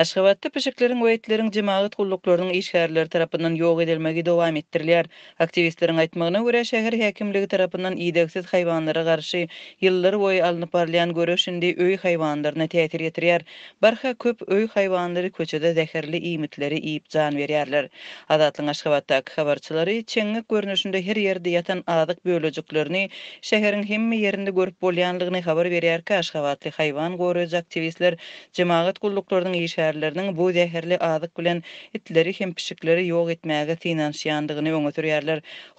Aşgabatda pişiklerin ve jemaat cemaat kulluklarının işgarlar tarafından yok edilmegi devam ettirliyar. Aktivistlerin aytmağına göre şehir hekimliği tarafından iyideksiz hayvanlara karşı yıllar boyu alınıp arlayan görüşündi öy hayvanlarına tehtir getiriyar. Barha köp öy hayvanları köçede zekerli imitleri iyip can veriyarlar. Adatlan Aşgabatda kabarçıları çengik görünüşünde her yerde yatan adik bölücüklerini şehrin himmi yerinde görüp bolyanlığını haber veriyarka Aşgabatlı hayvan koruyucu aktivistler cemaat kulluklarının ýerlerini bu zäherli azyk bilen itleri hem pişikleri ýok etmäge sinan öňe öňötür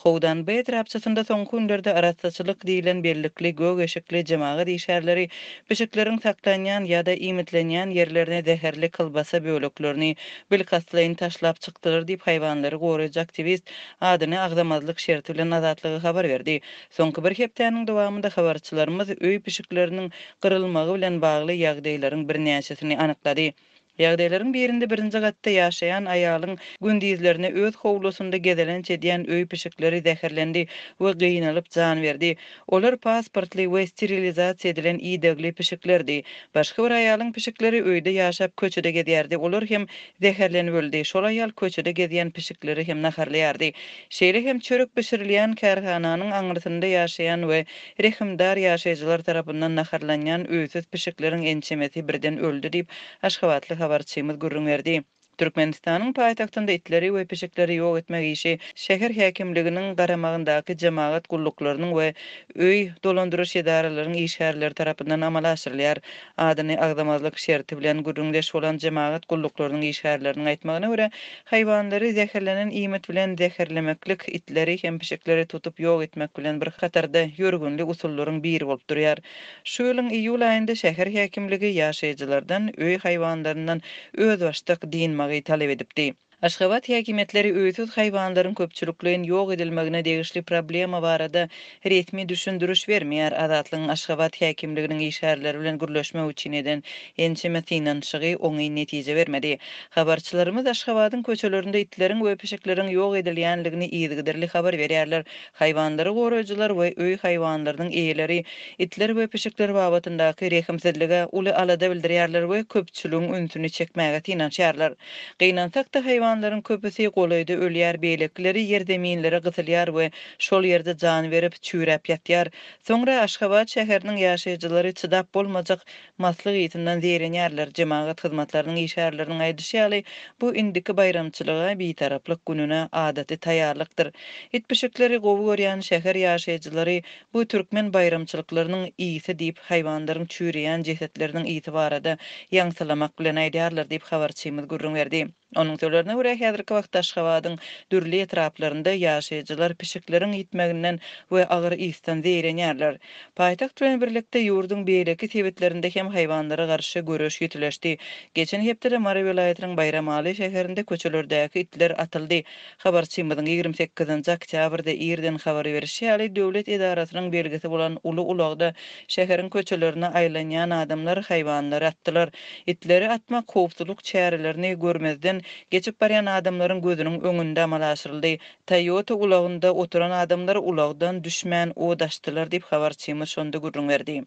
Howdan be etrapçasynda soň günlerde arassaçylyk diýilen berlikli gök eşikli jemağa pişikleriň saklanýan ýa-da imitlenýän ýerlerine zäherli kılbasa bölüklerini bilkatlaýyn taşlap çykdyrýar diýip haýwanlary goraýjak aktivist adyny agdamazlyk şertli bilen nazatlygy habar berdi. Soňky bir hepdeniň devamında habarçylarymyz öý pişiklerini qyrylmagy bilen bagly ýagdaýlaryň bir näçesini anyklady. Ýagdaýlaryň birinde birinji gatda ýaşaýan aýalyň gündizlerini öz howlusunda gezelen çedýän öý pişikleri zäherlendi we gynalyp jan berdi. Olar pasportly we sterilizasiýa edilen iýdegli pişiklerdi. Başga bir aýalyň pişikleri öýde ýaşap köçede gezýärdi. Olar hem zäherlenip öldi. Şol aýal köçede gezýän pişikleri hem naharlaýardy. Şeýle hem çörek pişirilýän karhananyň aňyrtynda ýaşaýan we rehimdar ýaşaýjylar tarapyndan naharlanýan öýsüz pişiklerin ençemeti birden öldü diýip Aşgabatly habarçymyz gürrüň berdi. Türkmenistanyň paýtagtynda itleri we peşekleri ýok etmek işi şäher häkimliginiň garamagyndaky jemaat gullyklarynyň we öý dolandyryş edaralarynyň işgärleri tarapyndan amala aşyrylýar. Adyny agdamazlyk şerti bilen gürrüňleş bolan jemaat gullyklarynyň işgärleriniň aýtmagyna görä, haýwanlary zäherlenen iýmet bilen zäherlemeklik itleri hem peşekleri tutup ýok etmek bilen bir hatarda ýörgünli usullaryň biri bolup durýar. Şu ýylyň iýul aýynda şäher häkimligi ýaşajylardan öý haýwanlaryndan özbaşdyk Marita Levedepti Aşgabat hakimetleri öýsüz haýwanlaryň köpçülükleýin ýok edilmegine degişli problema barada resmi düşündürüş bermeýär. Azatlygyň Aşgabat hakimliginiň işgärleri bilen gürleşme üçin eden ençe metinden şygy oňy netije bermedi. Habarçylarymyz Aşgabatyň köçelerinde itleriň we peşekleriň ýok edilýänligini ýygdyrly habar berýärler. Haýwanlary goraýjylar we öý haýwanlarynyň eýeleri itler we peşekler babatyndaky rehimsizlige uly alada bildirýärler we köpçülügiň üntüni çekmäge tinan şärler. Gynansak da haýwan hayvanların köpüsü golaýda ölýär, belekleri yer demeýinlere gysylýar we şol ýerde jan berip çürep ýatýar. Soňra Aşgabat şäheriniň ýaşaýjylary çydap bolmajak maslyk ýetinden derenýärler. Jemaat hyzmatlarynyň işärleriniň aýdyşyaly bu indiki bayramçylyga bitaraplyk gününe adaty taýýarlykdyr. Etpişikleri gowy görýän şäher ýaşaýjylary bu türkmen bayramçylyklarynyň iýisi diýip hayvanlaryň çüýreýän jihetleriniň itibarada ýaňsalamak bilen aýdýarlar diýip habarçymyz gurrun berdi. Onun törlerine göre hedir kavaktaş havadın dürlü etraplarında yaşayıcılar pişiklerin itmeğinden ve ağır istan zeyren yerler. Payitaht ve birlikte yurdun beyleki hem hayvanlara qarşı görüş yütüləşdi Geçen hepte de Mara velayetinin bayramalı şehirinde itler atıldı. Xabar çimbadın 28. oktyabrda irden xabar verişi ali devlet edarasının belgisi olan ulu uloqda şehirin köçülürüne aylanyan adamlar hayvanları attılar. İtleri atma kovtuluk çeyrelerini görmezden geçip baryan adamların gözünün öňünde amalaşyrldy. Toyota ulagynda oturan adamlar ulagdan düşmän odaşdylar dip habar çymy şonda gurrun berdi.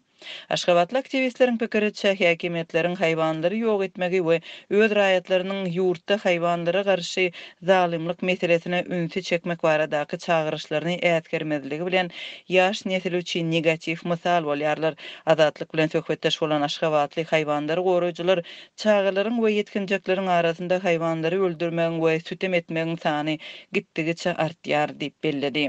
Aşgabatly aktivistleriň pikirçe häkimetleriň haýwanlary ýok etmegi we öz raýatlarynyň ýurtda haýwanlara garşy zalimlyk meselesine ünsi çekmek baradaky çağıryşlaryny äýetgermezligi bilen ýaş netil üçin negatif mysal bolýarlar. Adatlyk bilen söhbetdeş bolan aşgabatly haýwanlary goýuşçylar çağıryşlaryň we ýetkinçiliklaryň arasynda haýwan haýwanlary öldürmegiň we sütem etmegiň sany gitdigiçe artýar diýip bellädi.